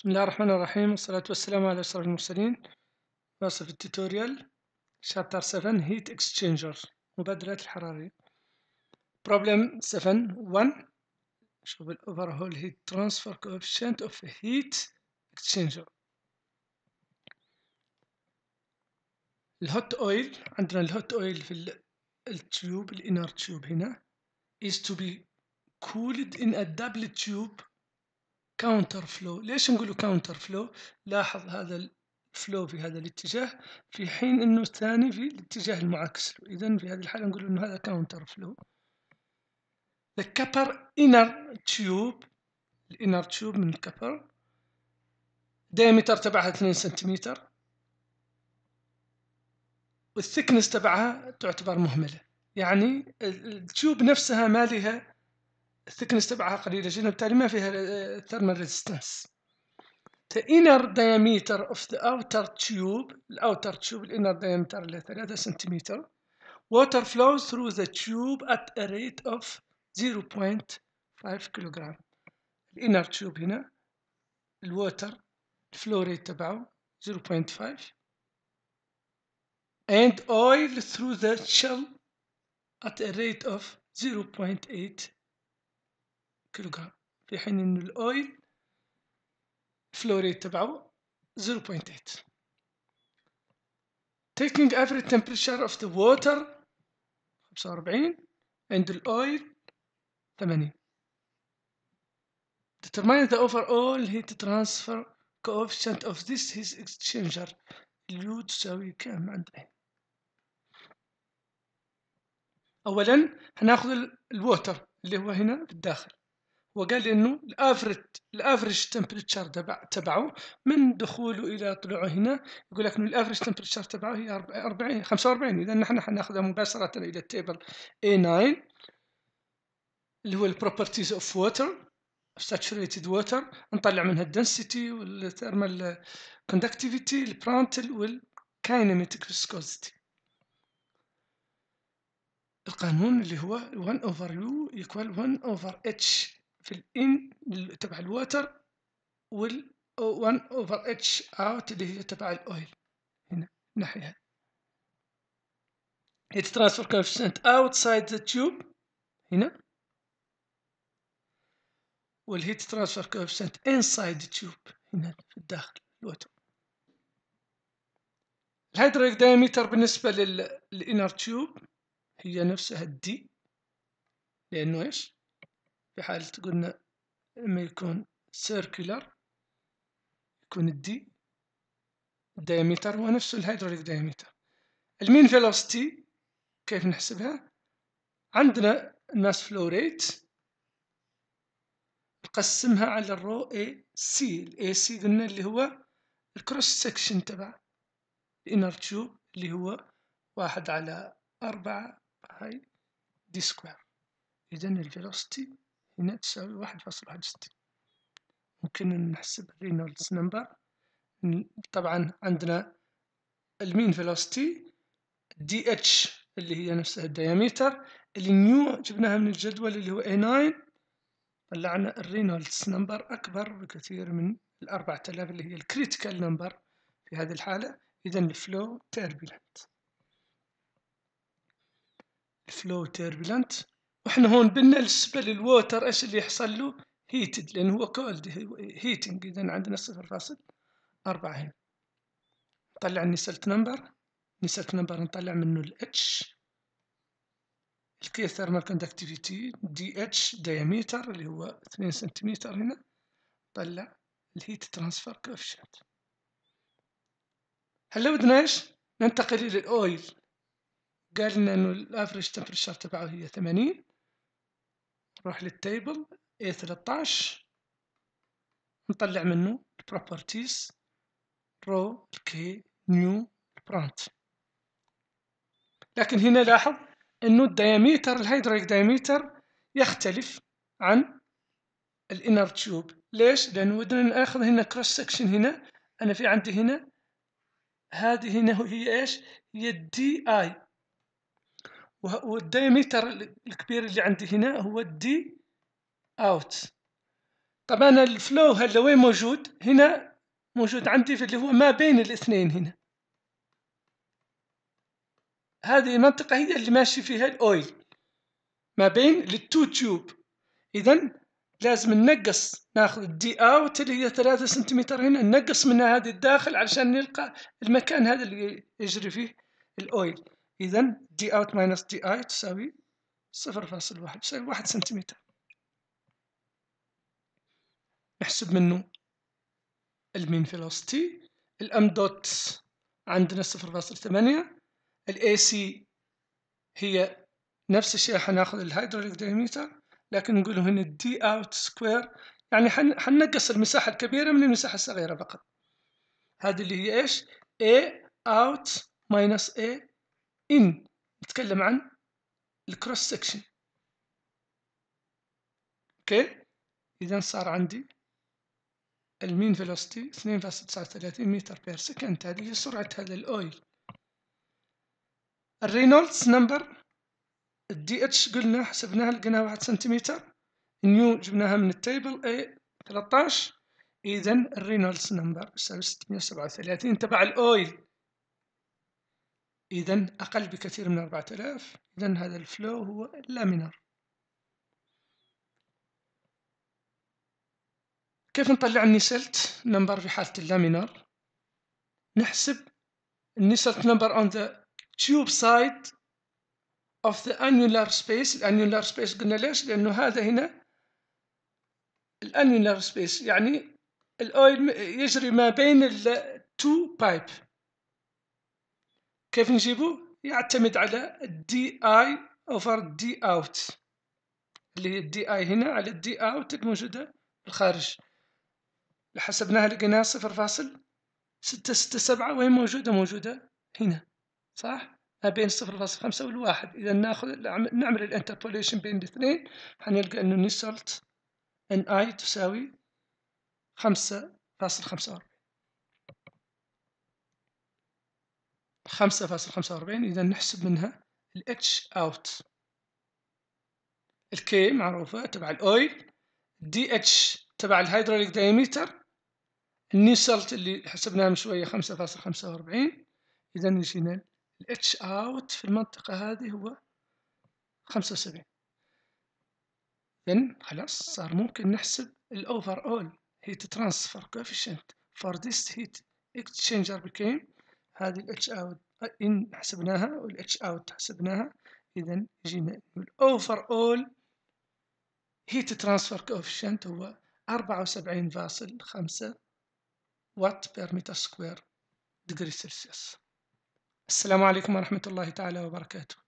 بسم الله الرحمن الرحيم والصلاة والسلام على أشرف المرسلين واصف التوتوريال شابتر 7 هيت اكسشينجر مبادرات الحرارية بروبلم 7 1 شوف الأوفرهول هيت ترانسفر كوفيشنت اوف هيت اكسشينجر الهوت اويل عندنا الهوت اويل في التيوب الانر تيوب هنا is to be cooled in a double tube كاونتر فلو ليش نقوله كاونتر فلو لاحظ هذا الفلو في هذا الاتجاه في حين انه الثاني في الاتجاه المعاكس له اذا في هذه الحاله نقول انه هذا كاونتر فلو the copper inner tube الانر تيوب من الكبر ديمتر تبعها 2 سنتيمتر والثكنس تبعها تعتبر مهملة يعني التيوب نفسها ما لها الثكنس تبعها قليلة جدا بالتالي ما فيها thermal resistance the inner diameter of the outer tube outer tube inner diameter اللي 3 سنتيمتر water flows through the tube at a rate of 0.5 كيلوغرام inner tube هنا water flow rate تبعه 0.5 and oil through the shell at a rate of 0.8 كيلوغرام في حين أن الأويل فلوريت تبعه 0.8 taking average temperature of the water 45 and the oil 80 determine the overall heat transfer coefficient of this heat exchanger U تساوي كام عندنا اولا هناخذ الووتر اللي هو هنا في الداخل وقال لي انه الافرج الافرج تمبريتشر تبعه من دخوله الى طلوعه هنا يقول لك انه الافرج تمبريتشر تبعه هي 40 45 اذا نحن حناخذها مباشره الى التيبل A9 اللي هو البروبرتيز اوف ووتر ساتشوريتد ووتر نطلع منها الدنسيتي والثيرمال كوندكتيفيتي البرانتل والكاينماتيك فيسكوزيتي القانون اللي هو 1 over u equal 1 over h في الان تبع الواتر وال 1 اوفر اتش اوت اللي هي تبع الاويل هنا الناحية هذه هيت ترانسفير كوفيشنت اوتسايد ذا تيوب هنا والهيت ترانسفير كوفيشنت انسايد ذا تيوب هنا في الداخل الوتر الهيدروليك دايمتر بالنسبة للإنر تيوب هي نفسها الدي لأنه إيش في حالة قلنا لما يكون سيركولر يكون الدي الدايمتر هو نفسه الهيدروليك دايمتر المين فيلوسيتي كيف نحسبها عندنا الماس فلو ريت نقسمها على الرو اي سي الاي سي قلنا اللي هو الكروس سكشن تبع الانر تيوب اللي هو واحد على أربعة هاي دي سكوير إذن الفيلوسيتي هنا تساوي واحد فاصل واحد وستين ممكن نحسب رينولدز نمبر طبعا عندنا المين فيلوسيتي دي اتش اللي هي نفسها الدياميتر النيو جبناها من الجدول اللي هو اي 9 طلعنا الرينولدز نمبر اكبر بكثير من ال 4000 اللي هي الكريتيكال نمبر في هذه الحالة اذا الفلو تيربيلنت الفلو تيربيلنت وحنا هون بالنسبة للووتر ايش اللي يحصل له هيتد لان هو كولد هيتنج اذا عندنا صفر فاصل أربعة هنا نطلع النسلت نمبر نسلت نمبر نطلع منه الاتش الكي ثيرمال كوندكتيفيتي دي اتش دايمتر اللي هو اثنين سنتيمتر هنا طلع الهيت ترانسفير كوفيشنت هلا بدنا ايش ننتقل الى الاويل قال لنا انه الافريج تمبرشر تبعه هي ثمانين نروح للتيبل A13 نطلع منه البروبرتيز رو كي نيو برانت لكن هنا لاحظ انه الدياميتر الهيدروليك دياميتر يختلف عن الانر تيوب ليش لان ودنا ناخذ هنا كروس سكشن هنا انا في عندي هنا هذه هنا هي ايش هي الدي اي والدايمتر الكبير اللي عندي هنا هو الدي اوت طبعا الفلو هذا وين موجود هنا موجود عندي في اللي هو ما بين الاثنين هنا هذه المنطقة هي اللي ماشي فيها الأويل ما بين التو تيوب إذا لازم ننقص ناخذ الدي اوت اللي هي ثلاثة سنتيمتر هنا ننقص منها هذه الداخل علشان نلقى المكان هذا اللي يجري فيه الأويل إذا دي أوت ماينس دي أي تساوي صفر فاصل واحد تساوي واحد سنتيمتر نحسب منه المين فيلوسيتي الام دوت عندنا صفر فاصل ثمانية الاي سي هي نفس الشيء حناخذ الهيدروليك ديميتر لكن نقول هنا دي اوت سكوير يعني حننقص المساحة الكبيرة من المساحة الصغيرة فقط هذه اللي هي ايش؟ A out minus A إن نتكلم عن الكروس سكشن اوكي إذا صار عندي المين فيلوسيتي 2.39 متر بير سكند هذه هي سرعة هذا الأويل الرينولدز نمبر الدي اتش قلنا حسبناها لقيناها واحد سنتيمتر نيو جبناها من التيبل اي 13 اذا الرينولدز نمبر يساوي 637 تبع الاويل إذا أقل بكثير من 4000 إذا هذا الفلو هو لامينار كيف نطلع النيسلت نمبر في حالة اللامينر نحسب النيسلت نمبر on the tube side of the annular space الانيولار space قلنا ليش لأنه هذا هنا الانيولار space يعني الأويل يجري ما بين التو بايب كيف نجيبو يعتمد على دي اي اوفر دي اوت اللي هي الدي اي هنا على الدي اوت الموجودة الخارج حسبناها لقيناها صفر فاصل ستة ستة سبعة وين موجودة موجودة هنا صح ما بين صفر فاصل خمسة والواحد إذا ناخذ نعمل الانتربوليشن بين الاثنين حنلقى إنه نسولت إن أي تساوي خمسة فاصل خمسة واربعة خمسة فاصل خمسة وأربعين إذا نحسب منها ال H out الكي معروفة تبع الأويل دي اتش تبع الهيدروليك دايمتر النيو سلت اللي حسبناها من شوية خمسة فاصل خمسة وأربعين إذا يجينا الاتش اوت في المنطقة هذه هو خمسة وسبعين إذا خلاص صار ممكن نحسب الأوفر أول هيت ترانسفر كوفيشنت فور ذيس هيت exchanger became هذه الاتش H out إن حسبناها والاتش H out حسبناها إذا جينا إنه الأوفر أول هيت ترانسفير كوفيشنت هو 74.5 وات بير متر سكوير ديجري سلسيوس السلام عليكم ورحمة الله تعالى وبركاته